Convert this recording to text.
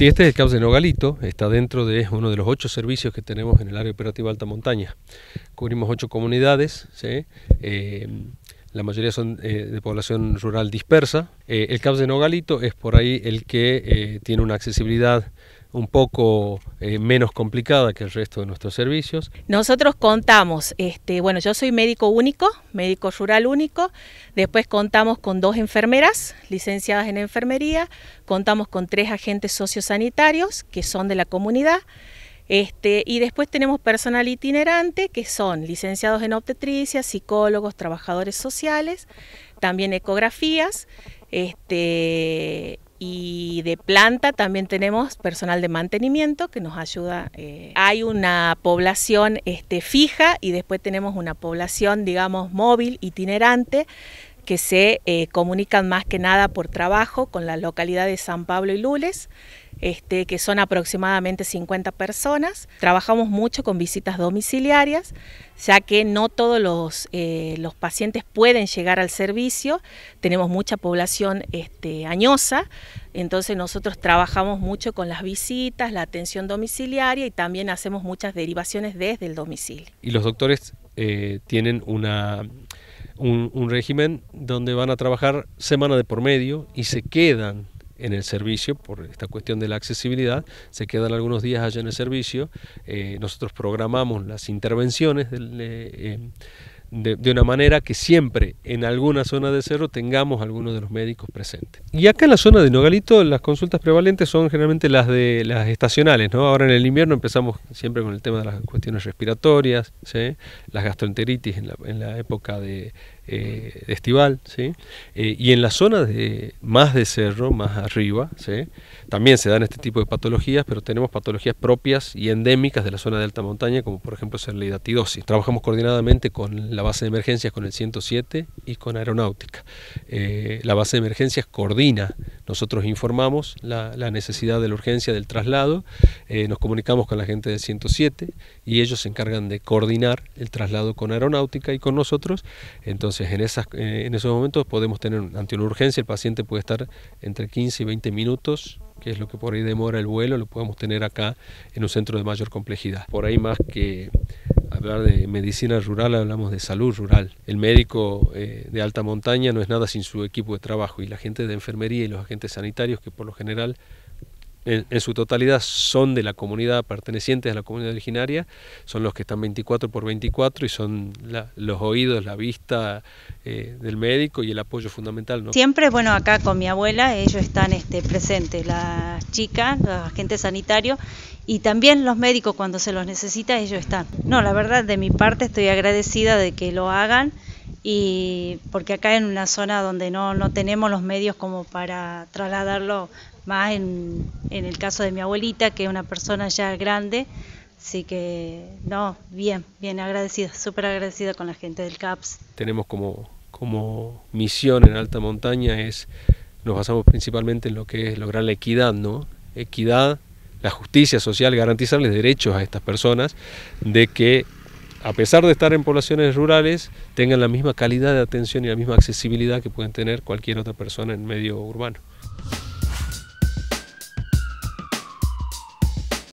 Si este es el CAPS de Nogalito, está dentro de uno de los ocho servicios que tenemos en el área operativa Alta Montaña. Cubrimos ocho comunidades, eh, la mayoría son eh, de población rural dispersa. Eh, el CAPS de Nogalito es por ahí el que tiene una accesibilidad un poco eh, menos complicada que el resto de nuestros servicios. Nosotros contamos, este, bueno, yo soy médico único, médico rural único, después contamos con dos enfermeras licenciadas en enfermería, contamos con tres agentes sociosanitarios que son de la comunidad. Este, y después tenemos personal itinerante que son licenciados en obstetricia, psicólogos, trabajadores sociales, también ecografías, este, y de planta también tenemos personal de mantenimiento que nos ayuda. Eh, hay una población este, fija y después tenemos una población, digamos, móvil, itinerante, que se eh, comunican más que nada por trabajo con la localidad de San Pablo y Lules, este, que son aproximadamente 50 personas. Trabajamos mucho con visitas domiciliarias, ya que no todos eh, los, pacientes pueden llegar al servicio, tenemos mucha población este, añosa, entonces nosotros trabajamos mucho con las visitas, la atención domiciliaria y también hacemos muchas derivaciones desde el domicilio. ¿Y los doctores eh, tienen una un, régimen donde van a trabajar semana de por medio y se quedan en el servicio, por esta cuestión de la accesibilidad, se quedan algunos días allá en el servicio. Eh, nosotros programamos las intervenciones del, eh, eh, de, una manera que siempre en alguna zona de cerro tengamos algunos de los médicos presentes. Y acá en la zona de Nogalito las consultas prevalentes son generalmente las de las estacionales, ¿no? Ahora en el invierno empezamos siempre con el tema de las cuestiones respiratorias, las gastroenteritis en la, época eh, de, estival, ¿sí? Eh, y en la zona de, más de cerro, más arriba, también se dan este tipo de patologías, pero tenemos patologías propias y endémicas de la zona de alta montaña, como por ejemplo es la hidatidosis. Trabajamos coordinadamente con la la base de emergencias con el 107 y con aeronáutica. Eh, la base de emergencias coordina, nosotros informamos la, necesidad de la urgencia del traslado, eh, nos comunicamos con la gente del 107 y ellos se encargan de coordinar el traslado con aeronáutica y con nosotros. Entonces en, esas, eh, en esos momentos podemos tener, ante una urgencia, el paciente puede estar entre 15 y 20 minutos que es lo que por ahí demora el vuelo, lo podemos tener acá en un centro de mayor complejidad. Por ahí más que hablar de medicina rural hablamos de salud rural. El médico eh, de alta montaña no es nada sin su equipo de trabajo y la gente de enfermería y los agentes sanitarios que por lo general en, su totalidad son de la comunidad, pertenecientes a la comunidad originaria, son los que están 24 por 24 y son los oídos, la vista eh, del médico y el apoyo fundamental. ¿no? Siempre, bueno, acá con mi abuela, ellos están este, presentes, las chicas, los agentes sanitarios y también los médicos cuando se los necesita, ellos están. No, la verdad, de mi parte estoy agradecida de que lo hagan y porque acá en una zona donde no, no tenemos los medios como para trasladarlo más en, el caso de mi abuelita, que es una persona ya grande. Así que, no, bien, bien agradecida, súper agradecida con la gente del CAPS. Tenemos como, como misión en alta montaña es, nos basamos principalmente en lo que es lograr la equidad, ¿no? Equidad, la justicia social, garantizarles derechos a estas personas de que, a pesar de estar en poblaciones rurales, tengan la misma calidad de atención y la misma accesibilidad que pueden tener cualquier otra persona en medio urbano.